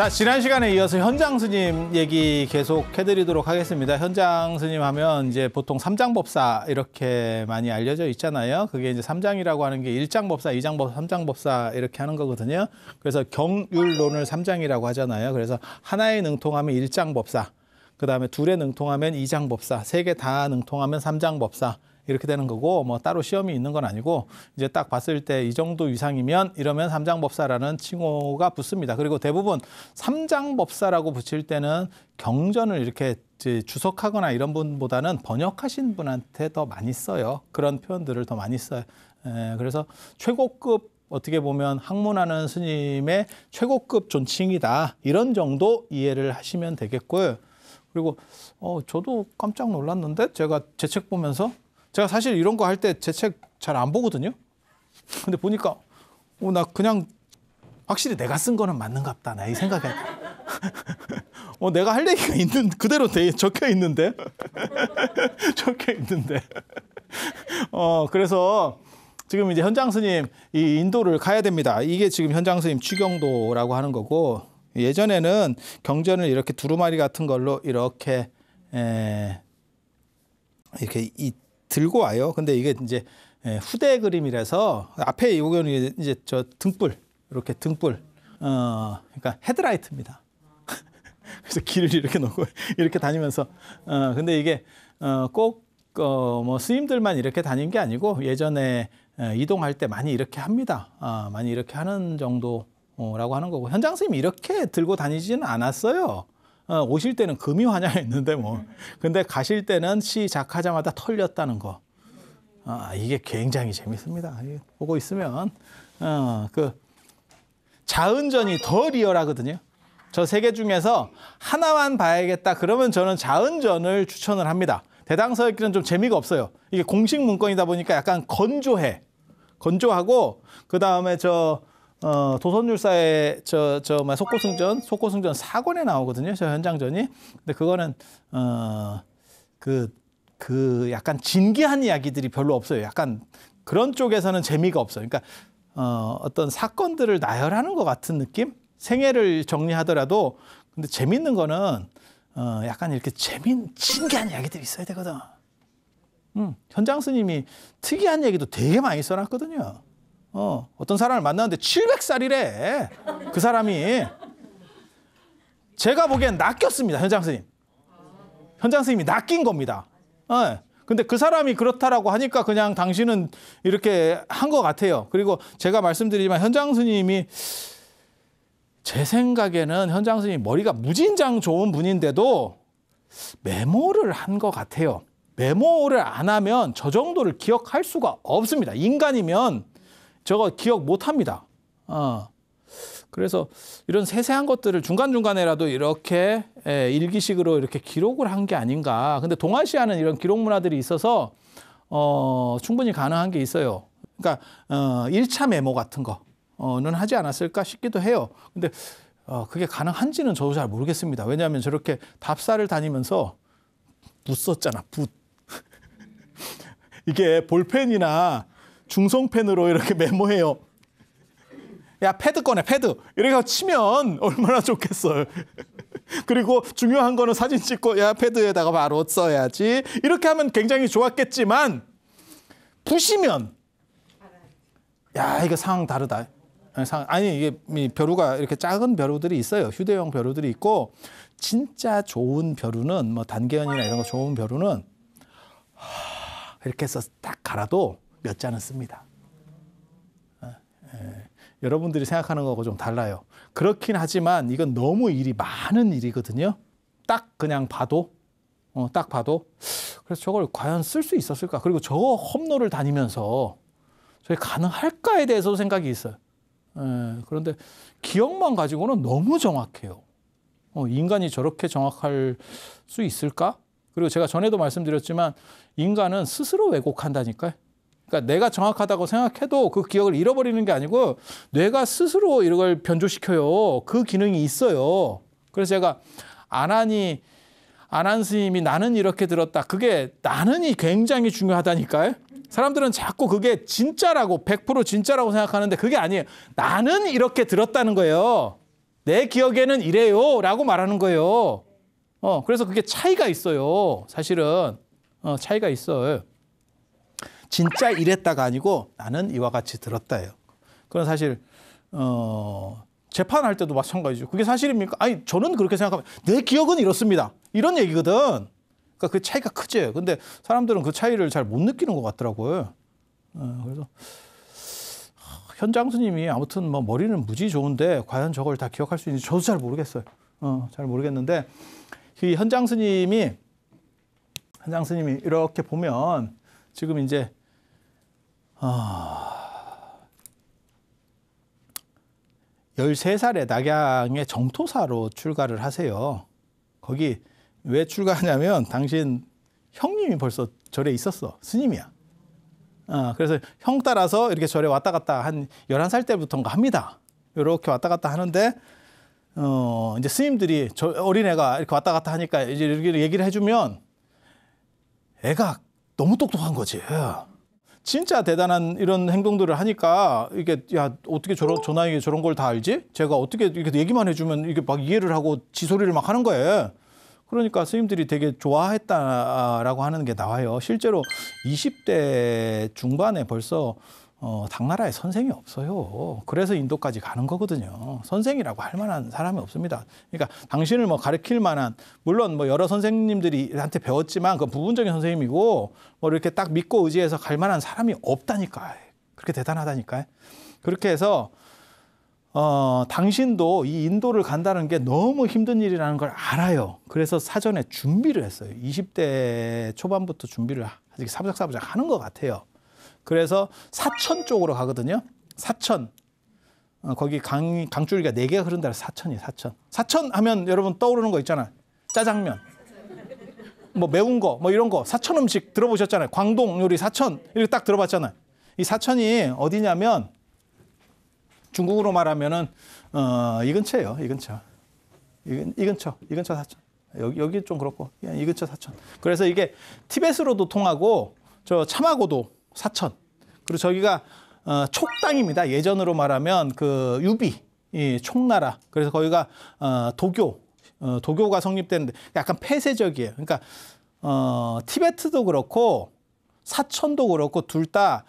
자, 지난 시간에 이어서 현장 스님 얘기 계속 해드리도록 하겠습니다. 현장 스님 하면 이제 보통 삼장법사 이렇게 많이 알려져 있잖아요. 그게 이제 삼장이라고 하는 게 일장법사, 이장법사, 삼장법사 이렇게 하는 거거든요. 그래서 경율론을 삼장이라고 하잖아요. 그래서 하나의 능통하면 일장법사, 그 다음에 둘의 능통하면 이장법사, 세 개 다 능통하면 삼장법사, 이렇게 되는 거고 뭐 따로 시험이 있는 건 아니고 이제 딱 봤을 때 이 정도 이상이면 이러면 삼장법사라는 칭호가 붙습니다. 그리고 대부분 삼장법사라고 붙일 때는 경전을 이렇게 주석하거나 이런 분보다는 번역하신 분한테 더 많이 써요. 그런 표현들을 더 많이 써요. 그래서 최고급 어떻게 보면 학문하는 스님의 최고급 존칭이다. 이런 정도 이해를 하시면 되겠고요. 그리고 어, 저도 깜짝 놀랐는데 제가 제 책 보면서 제가 사실 이런 거 할 때 제 책 잘 안 보거든요. 근데 보니까 어, 나 그냥 확실히 내가 쓴 거는 맞는갑다. 나 이 생각에 어, 내가 할 얘기가 있는 그대로 돼 적혀 있는데 적혀 있는데 어 그래서 지금 이제 현장 스님 이 인도를 가야 됩니다. 이게 지금 현장 스님 취경도라고 하는 거고 예전에는 경전을 이렇게 두루마리 같은 걸로 이렇게 에, 이렇게 이 들고 와요. 근데 이게 이제 예, 후대 그림이라서 앞에 요거는 이제 저 등불 이렇게 등불 어 그러니까 헤드라이트입니다. 그래서 길을 이렇게 놓고 이렇게 다니면서 어 근데 이게 어꼭어뭐 스님들만 이렇게 다닌 게 아니고 예전에 어, 이동할 때 많이 이렇게 합니다. 아, 많이 이렇게 하는 정도라고 하는 거고 현장 스님이 이렇게 들고 다니지는 않았어요. 어, 오실 때는 금이 환영했는데 뭐. 네. 근데 가실 때는 시작하자마자 털렸다는 거. 아, 이게 굉장히 재밌습니다. 보고 있으면 어, 그 자은전이 더 리얼하거든요. 저 세 개 중에서 하나만 봐야겠다. 그러면 저는 자은전을 추천을 합니다. 대당서 읽기는 좀 재미가 없어요. 이게 공식 문건이다 보니까 약간 건조해. 건조하고 그 다음에 저 어, 도선율사의 저, 저, 뭐, 속고승전, 속고승전 사권에 나오거든요. 저 현장전이. 근데 그거는, 어, 그, 그 약간 진기한 이야기들이 별로 없어요. 약간 그런 쪽에서는 재미가 없어요. 그러니까, 어, 어떤 사건들을 나열하는 것 같은 느낌? 생애를 정리하더라도, 근데 재밌는 거는, 어, 약간 이렇게 재민, 진기한 이야기들이 있어야 되거든. 음, 현장 스님이 특이한 얘기도 되게 많이 써놨거든요. 어, 어떤 사람을 만났는데 700살이래. 그 사람이. 제가 보기엔 낚였습니다. 현장 선생님. 현장 선생님이 낚인 겁니다. 어. 근데 그 사람이 그렇다라고 하니까 그냥 당신은 이렇게 한 것 같아요. 그리고 제가 말씀드리지만 현장 스님이 제 생각에는 현장 스님 머리가 무진장 좋은 분인데도 메모를 한 것 같아요. 메모를 안 하면 저 정도를 기억할 수가 없습니다. 인간이면 저거 기억 못 합니다. 어. 그래서 이런 세세한 것들을 중간중간에라도 이렇게 예, 일기식으로 이렇게 기록을 한 게 아닌가. 근데 동아시아는 이런 기록 문화들이 있어서 어, 충분히 가능한 게 있어요. 그러니까 어, 1차 메모 같은 거는 어, 하지 않았을까 싶기도 해요. 근데 어, 그게 가능한지는 저도 잘 모르겠습니다. 왜냐하면 저렇게 답사를 다니면서 붓 썼잖아, 붓. 이게 볼펜이나 중성펜으로 이렇게 메모해요. 야, 패드 꺼내, 패드. 이래가 치면 얼마나 좋겠어요. 그리고 중요한 거는 사진 찍고, 야, 패드에다가 바로 써야지. 이렇게 하면 굉장히 좋았겠지만, 부시면, 야, 이거 상황 다르다. 예, 아니, 이게 벼루가 이렇게 작은 벼루들이 있어요. 휴대용 벼루들이 있고, 진짜 좋은 벼루는, 뭐, 단계연이나 이런 거 좋은 벼루는, 이렇게 해서 딱 갈아도 몇 잔은 씁니다. 여러분들이 생각하는 거하고 좀 달라요. 그렇긴 하지만 이건 너무 일이 많은 일이거든요. 딱 그냥 봐도, 어, 딱 봐도. 그래서 저걸 과연 쓸 수 있었을까? 그리고 저 험로를 다니면서 저게 가능할까에 대해서 생각이 있어요. 예, 그런데 기억만 가지고는 너무 정확해요. 어, 인간이 저렇게 정확할 수 있을까? 그리고 제가 전에도 말씀드렸지만 인간은 스스로 왜곡한다니까요. 그러니까 내가 정확하다고 생각해도 그 기억을 잃어버리는 게 아니고 뇌가 스스로 이걸 변조시켜요. 그 기능이 있어요. 그래서 제가 아나니 아난 스님이 나는 이렇게 들었다. 그게 나는이 굉장히 중요하다니까요. 사람들은 자꾸 그게 진짜라고 100% 진짜라고 생각하는데 그게 아니에요. 나는 이렇게 들었다는 거예요. 내 기억에는 이래요라고 말하는 거예요. 어, 그래서 그게 차이가 있어요. 사실은 어, 차이가 있어요. 진짜 이랬다가 아니고 나는 이와 같이 들었다예요. 그런 사실 어 재판할 때도 마찬가지죠. 그게 사실입니까? 아니 저는 그렇게 생각하면 내 기억은 이렇습니다. 이런 얘기거든. 그러니까 그 차이가 크죠. 근데 사람들은 그 차이를 잘 못 느끼는 것 같더라고요. 어, 그래서 현 장수님이 아무튼 뭐 머리는 무지 좋은데 과연 저걸 다 기억할 수 있는지 저도 잘 모르겠어요. 어, 잘 모르겠는데 이 현장 스님이 현장 스님이 이렇게 보면 지금 이제 어, 아. 13살에 낙양의 정토사로 출가를 하세요. 거기 왜 출가하냐면 당신 형님이 벌써 절에 있었어. 스님이야. 어, 그래서 형 따라서 이렇게 절에 왔다 갔다 한 11살 때부터인가 합니다. 이렇게 왔다 갔다 하는데 어, 이제 스님들이 저 어린애가 이렇게 왔다 갔다 하니까 이제 이렇게 얘기를 해주면 애가 너무 똑똑한 거지. 진짜 대단한 이런 행동들을 하니까 이게 야 어떻게 저런 저 어. 나이에 저런 걸 다 알지? 제가 어떻게 이렇게 얘기만 해주면 이게 막 이해를 하고 지소리를 막 하는 거예요. 그러니까 스님들이 되게 좋아했다라고 하는 게 나와요. 실제로 20대 중반에 벌써 어, 당나라에 선생이 없어요. 그래서 인도까지 가는 거거든요. 선생이라고 할 만한 사람이 없습니다. 그러니까 당신을 뭐 가르칠 만한, 물론 뭐 여러 선생님들이 나 한테 배웠지만 그 부분적인 선생님이고 뭐 이렇게 딱 믿고 의지해서 갈 만한 사람이 없다니까. 그렇게 대단하다니까요. 그렇게 해서 어, 당신도 이 인도를 간다는 게 너무 힘든 일이라는 걸 알아요. 그래서 사전에 준비를 했어요. 20대 초반부터 준비를 아직 사부작사부작 하는 것 같아요. 그래서 사천 쪽으로 가거든요. 사천. 어, 거기 강, 강줄기가 네개가 흐른다 사천이에요, 사천. 사천 하면 여러분 떠오르는 거 있잖아. 짜장면. 뭐 매운 거, 뭐 이런 거. 사천 음식 들어보셨잖아요. 광동 요리 사천. 이렇게 딱 들어봤잖아요. 이 사천이 어디냐면 중국으로 말하면은 어, 이 근처예요, 이 근처. 이, 이 근처, 이 근처 사천. 여기, 여기 좀 그렇고, 이 근처 사천. 그래서 이게 티벳으로도 통하고, 저 참하고도 사천. 그리고 저기가 어, 촉당입니다. 예전으로 말하면 그 유비, 이 촉나라. 그래서 거기가 어, 도교, 어, 도교가 성립되는데 약간 폐쇄적이에요. 그러니까 어, 티베트도 그렇고 사천도 그렇고 둘 다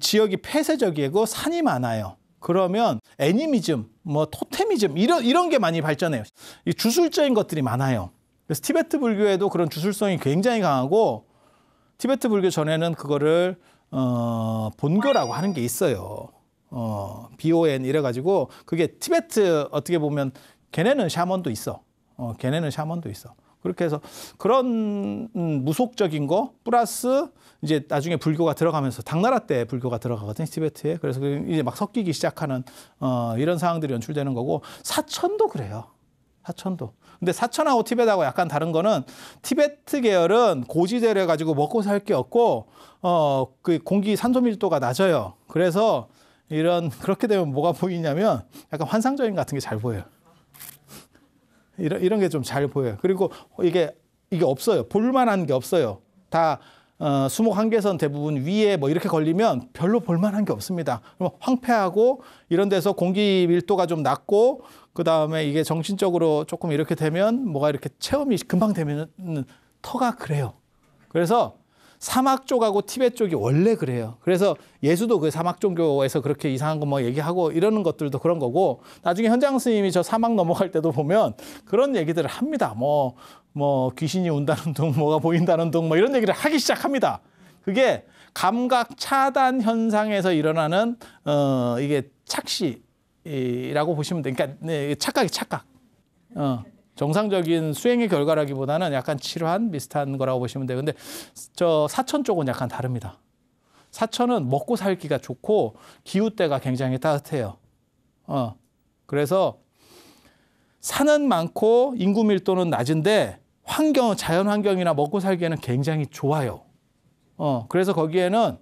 지역이 폐쇄적이고 산이 많아요. 그러면 애니미즘, 뭐 토테미즘 이런 이런 게 많이 발전해요. 이 주술적인 것들이 많아요. 그래서 티베트 불교에도 그런 주술성이 굉장히 강하고 티베트 불교 전에는 그거를 어, 본교라고 하는 게 있어요. 어, BON 이래가지고 그게 티베트 어떻게 보면 걔네는 샤먼도 있어. 어, 걔네는 샤먼도 있어. 그렇게 해서 그런 음, 무속적인 거 플러스 이제 나중에 불교가 들어가면서 당나라 때 불교가 들어가거든요 티베트에 그래서 그 이제 막 섞이기 시작하는 어, 이런 상황들이 연출되는 거고 사천도 그래요 사천도. 근데 사천하고 티벳하고 약간 다른 거는 티베트 계열은 고지대를 가지고 먹고 살 게 없고 어 그 공기 산소 밀도가 낮아요. 그래서 이런 그렇게 되면 뭐가 보이냐면 약간 환상적인 같은 게 잘 보여요. 이런 이런 게 좀 잘 보여요. 그리고 이게 이게 없어요. 볼만한 게 없어요. 다 어, 수목 한계선 대부분 위에 뭐 이렇게 걸리면 별로 볼만한 게 없습니다. 황폐하고 이런 데서 공기 밀도가 좀 낮고 그 다음에 이게 정신적으로 조금 이렇게 되면 뭐가 이렇게 체험이 금방 되면 터가 그래요. 그래서 사막 쪽하고 티벳 쪽이 원래 그래요. 그래서 예수도 그 사막 종교에서 그렇게 이상한 거 뭐 얘기하고 이러는 것들도 그런 거고 나중에 현장 스님이 저 사막 넘어갈 때도 보면 그런 얘기들을 합니다. 뭐, 뭐 귀신이 온다는 둥, 뭐가 보인다는 둥, 뭐 이런 얘기를 하기 시작합니다. 그게 감각 차단 현상에서 일어나는 어 이게 착시 이라고 보시면 돼. 그러니까 네, 착각이 착각. 어. 정상적인 수행의 결과라기보다는 약간 치료한 비슷한 거라고 보시면 돼 근데 저 사천 쪽은 약간 다릅니다. 사천은 먹고 살기가 좋고 기후대가 굉장히 따뜻해요. 어. 그래서 산은 많고 인구 밀도는 낮은데 환경, 자연 환경이나 먹고 살기에는 굉장히 좋아요. 어. 그래서 거기에는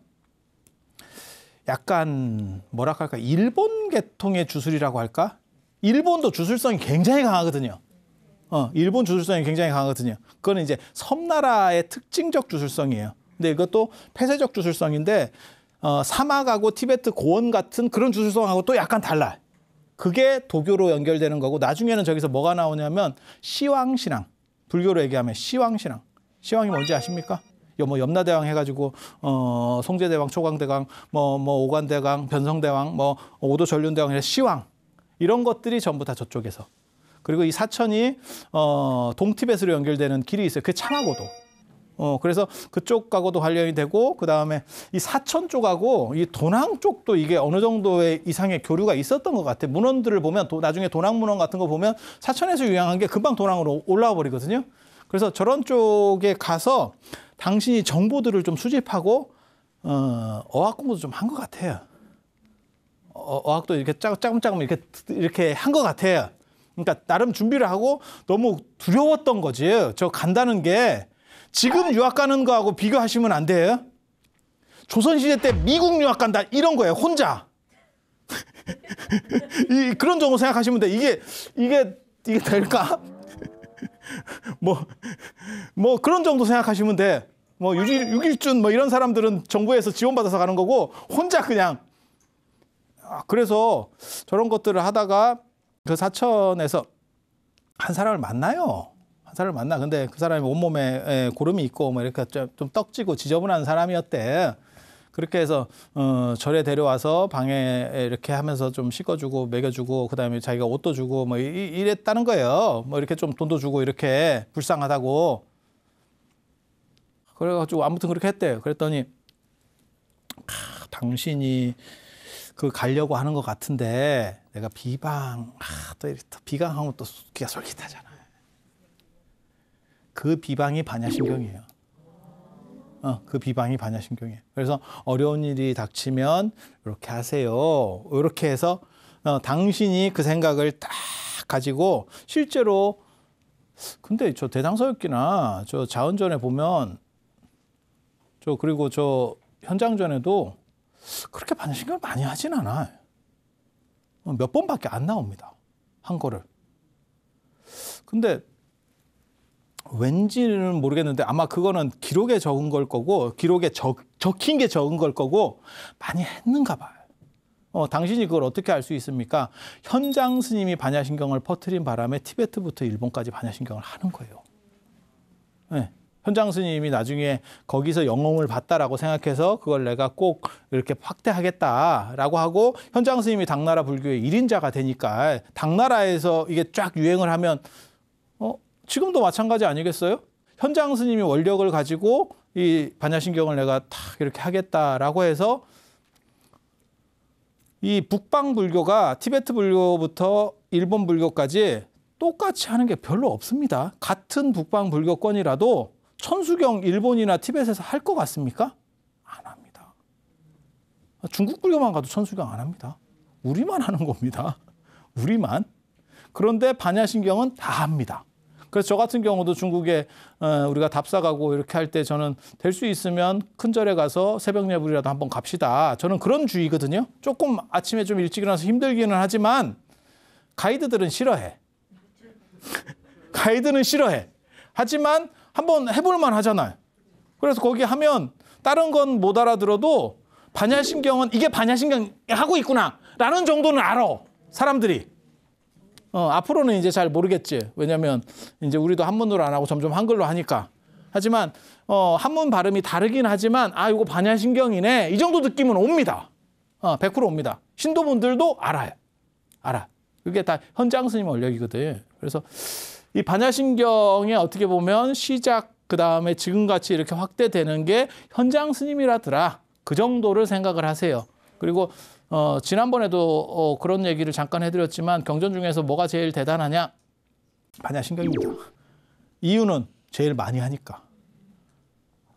약간 뭐라 할까 일본 계통의 주술이라고 할까? 일본도 주술성이 굉장히 강하거든요. 어, 일본 주술성이 굉장히 강하거든요. 그거는 이제 섬나라의 특징적 주술성이에요. 근데 이것도 폐쇄적 주술성인데 어, 사막하고 티베트 고원 같은 그런 주술성하고 또 약간 달라. 그게 도교로 연결되는 거고 나중에는 저기서 뭐가 나오냐면 시황 신앙. 불교로 얘기하면 시황 신앙. 시황이 뭔지 아십니까? 뭐 염라대왕 해가지고 어 송제대왕, 초강대왕, 뭐뭐 뭐, 오관대왕, 변성대왕, 뭐 오도 전륜대왕, 시왕 이런 것들이 전부 다 저쪽에서 그리고 이 사천이 어 동티벳으로 연결되는 길이 있어요. 그 참하고도. 어 그래서 그쪽가고도 관련이 되고 그 다음에 이 사천 쪽하고 이 도낭 쪽도 이게 어느 정도의 이상의 교류가 있었던 것 같아. 문헌들을 보면 도, 나중에 도낭 문헌 같은 거 보면 사천에서 유행한 게 금방 도낭으로 올라와 버리거든요. 그래서 저런 쪽에 가서 당신이 정보들을 좀 수집하고 어, 어학 공부도 좀 한 것 같아요. 어, 학도 이렇게 짜금짜금 이렇게 이렇게 한 것 같아요. 그러니까 나름 준비를 하고 너무 두려웠던 거지. 저 간다는 게 지금 유학 가는 거하고 비교하시면 안 돼요. 조선시대 때 미국 유학 간다 이런 거예요. 혼자. 이, 그런 정도 생각하시면 돼. 이게 이게 이게 될까? 뭐, 뭐 그런 정도 생각하시면 돼. 뭐유일유일준뭐 뭐 이런 사람들은 정부에서 지원받아서 가는 거고 혼자 그냥. 아, 그래서 저런 것들을 하다가 그 사천에서 한 사람을 만나요. 한 사람을 만나. 근데 그 사람이 온몸에 에, 예, 고름이 있고 뭐 이렇게 좀 떡지고 지저분한 사람이었대. 그렇게 해서 어, 절에 데려와서 방에 이렇게 하면서 좀 씻어주고 먹여주고 그다음에 자기가 옷도 주고 뭐 이랬다는 거예요. 뭐 이렇게 좀 돈도 주고 이렇게 불쌍하다고. 그래가지고 아무튼 그렇게 했대요. 그랬더니 아, 당신이 그 가려고 하는 것 같은데 내가 비방 아, 또, 또 비방하면 또 귀가 솔깃하잖아요. 그 비방이 반야신경이에요. 어, 그 비방이 반야심경에 그래서 어려운 일이 닥치면 이렇게 하세요. 이렇게 해서 어, 당신이 그 생각을 딱 가지고 실제로 근데 저 대당서역기나 저 자원전에 보면 저 그리고 저 현장전에도 그렇게 반신경을 많이 하진 않아요. 어, 몇 번밖에 안 나옵니다. 한 거를. 근데 왠지는 모르겠는데 아마 그거는 기록에 적은 걸 거고 기록에 적, 적힌 게 적은 걸 거고 많이 했는가 봐요. 어, 당신이 그걸 어떻게 알 수 있습니까? 현장 스님이 반야신경을 퍼뜨린 바람에 티베트부터 일본까지 반야신경을 하는 거예요. 네. 현장 스님이 나중에 거기서 영웅을 봤다라고 생각해서 그걸 내가 꼭 이렇게 확대하겠다라고 하고 현장 스님이 당나라 불교의 일인자가 되니까 당나라에서 이게 쫙 유행을 하면 지금도 마찬가지 아니겠어요? 현장 스님이 원력을 가지고 이 반야신경을 내가 탁 이렇게 하겠다라고 해서 이 북방 불교가 티베트 불교부터 일본 불교까지 똑같이 하는 게 별로 없습니다. 같은 북방 불교권이라도 천수경 일본이나 티베트에서 할 것 같습니까? 안 합니다. 중국 불교만 가도 천수경 안 합니다. 우리만 하는 겁니다. 우리만. 그런데 반야신경은 다 합니다. 그래서 저 같은 경우도 중국에 어, 우리가 답사가고 이렇게 할 때 저는 될 수 있으면 큰 절에 가서 새벽 예불이라도 한번 갑시다. 저는 그런 주의거든요. 조금 아침에 좀 일찍 일어나서 힘들기는 하지만 가이드들은 싫어해. 가이드는 싫어해. 하지만 한번 해볼만 하잖아요. 그래서 거기 하면 다른 건 못 알아들어도 반야신경은 이게 반야신경 하고 있구나라는 정도는 알아 사람들이 어, 앞으로는 이제 잘 모르겠지. 왜냐면 이제 우리도 한문으로 안 하고 점점 한글로 하니까. 하지만 어, 한문 발음이 다르긴 하지만 아, 이거 반야신경이네. 이 정도 느낌은 옵니다. 어, 100% 옵니다. 신도분들도 알아요. 알아. 그게 다 현장 스님 원력이거든. 그래서 이 반야신경에 어떻게 보면 시작 그다음에 지금같이 이렇게 확대되는 게 현장 스님이라더라. 그 정도를 생각을 하세요. 그리고 어, 지난번에도 어, 그런 얘기를 잠깐 해드렸지만 경전 중에서 뭐가 제일 대단하냐? 반야신경입니다. 이유는 제일 많이 하니까.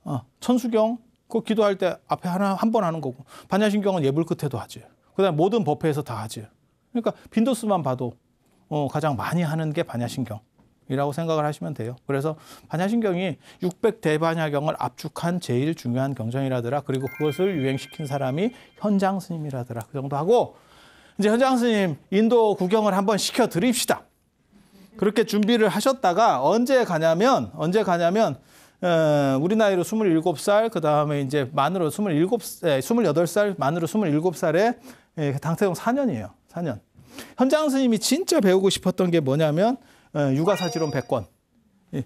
어, 천수경 그 기도할 때 앞에 하나 한 번 하는 거고 반야신경은 예불 끝에도 하지. 그다음 모든 법회에서 다 하지. 그러니까 빈도수만 봐도 어, 가장 많이 하는 게 반야신경. 이라고 생각을 하시면 돼요. 그래서 반야신경이 600 대반야경을 압축한 제일 중요한 경전이라더라. 그리고 그것을 유행시킨 사람이 현장 스님이라더라. 그 정도 하고 이제 현장 스님 인도 구경을 한번 시켜 드립시다. 그렇게 준비를 하셨다가 언제 가냐면 언제 가냐면 어, 우리 나이로 27살, 그 다음에 이제 만으로 27, 28살, 만으로 27살에 당태용 4년이에요. 4년. 현장 스님이 진짜 배우고 싶었던 게 뭐냐면 예, 육아사지론 100권. 예.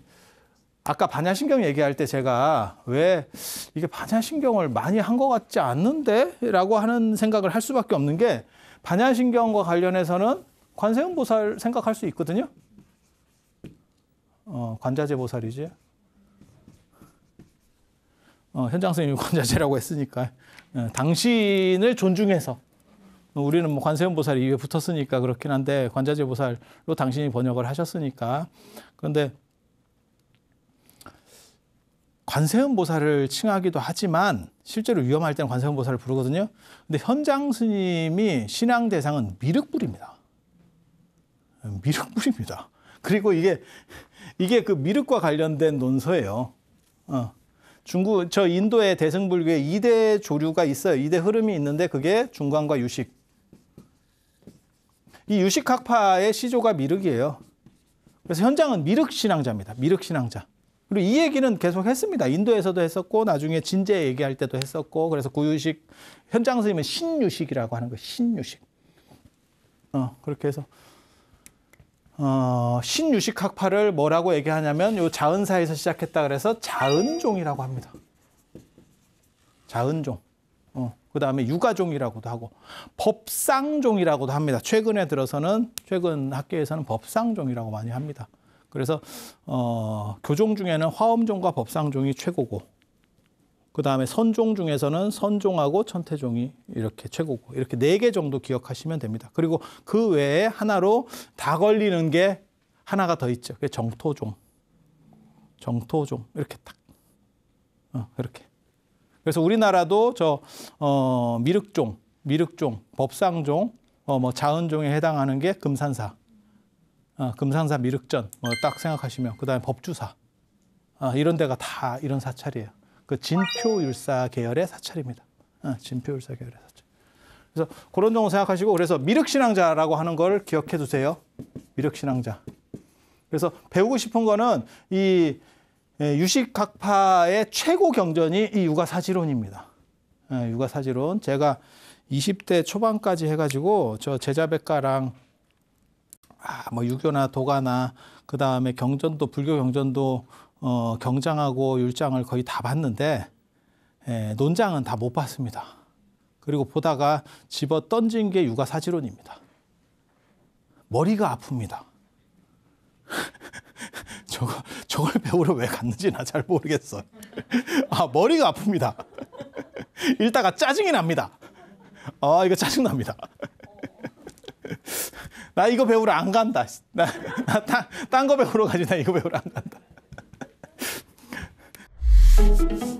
아까 반야신경 얘기할 때 제가 왜 이게 반야신경을 많이 한 것 같지 않는데? 라고 하는 생각을 할 수밖에 없는 게 반야신경과 관련해서는 관세음 보살 생각할 수 있거든요. 어, 관자재 보살이지. 어, 현장 선생님이 관자재라고 했으니까. 어, 당신을 존중해서 뭐 우리는 뭐 관세음 보살이 입에 붙었으니까 그렇긴 한데 관자재 보살로 당신이 번역을 하셨으니까 그런데 관세음 보살을 칭하기도 하지만 실제로 위험할 때는 관세음 보살을 부르거든요. 근데 현장 스님이 신앙 대상은 미륵불입니다. 미륵불입니다. 그리고 이게 이게 그 미륵과 관련된 논서예요. 어. 중국 저 인도의 대승불교에 이대 조류가 있어요. 이대 흐름이 있는데 그게 중간과 유식 이 유식학파의 시조가 미륵이에요. 그래서 현장은 미륵 신앙자입니다. 미륵 신앙자. 그리고 이 얘기는 계속 했습니다. 인도에서도 했었고 나중에 진제 얘기할 때도 했었고 그래서 구유식 현장 선생님은 신유식이라고 하는 거 신유식. 어 그렇게 해서 어, 신유식 학파를 뭐라고 얘기하냐면 요 자은사에서 시작했다 그래서 자은종이라고 합니다. 자은종. 그다음에 육아종이라고도 하고 법상종이라고도 합니다. 최근에 들어서는 최근 학계에서는 법상종이라고 많이 합니다. 그래서 어, 교종 중에는 화엄종과 법상종이 최고고 그다음에 선종 중에서는 선종하고 천태종이 이렇게 최고고 이렇게 네 개 정도 기억하시면 됩니다. 그리고 그 외에 하나로 다 걸리는 게 하나가 더 있죠. 그게 정토종. 정토종 이렇게 딱 어, 그렇게 그래서 우리나라도 저 어, 미륵종, 미륵종, 법상종, 어, 뭐 자은종에 해당하는 게 금산사, 어, 금산사 미륵전, 뭐딱 생각하시면 그다음에 법주사 어, 이런 데가 다 이런 사찰이에요. 그 진표율사 계열의 사찰입니다. 어, 진표율사 계열의 사찰. 그래서 그런 정도 생각하시고 그래서 미륵신앙자라고 하는 걸 기억해 두세요. 미륵신앙자. 그래서 배우고 싶은 거는 이 예, 유식 각파의 최고 경전이 이 육아사지론입니다. 예, 육아사지론. 제가 20대 초반까지 해가지고 저 제자백가랑 아, 뭐 유교나 도가나 그 다음에 경전도 불교 경전도 어, 경장하고 율장을 거의 다 봤는데 예, 논장은 다 못 봤습니다. 그리고 보다가 집어 던진 게 육아사지론입니다. 머리가 아픕니다. 저거 저걸 배우러 왜 갔는지 나 잘 모르겠어. 아, 머리가 아픕니다. 읽다가 짜증이 납니다. 아, 이거 짜증납니다. 나 이거 배우러 안 간다. 나, 나 딴, 거 배우러 가지, 나 이거 배우러 안 간다.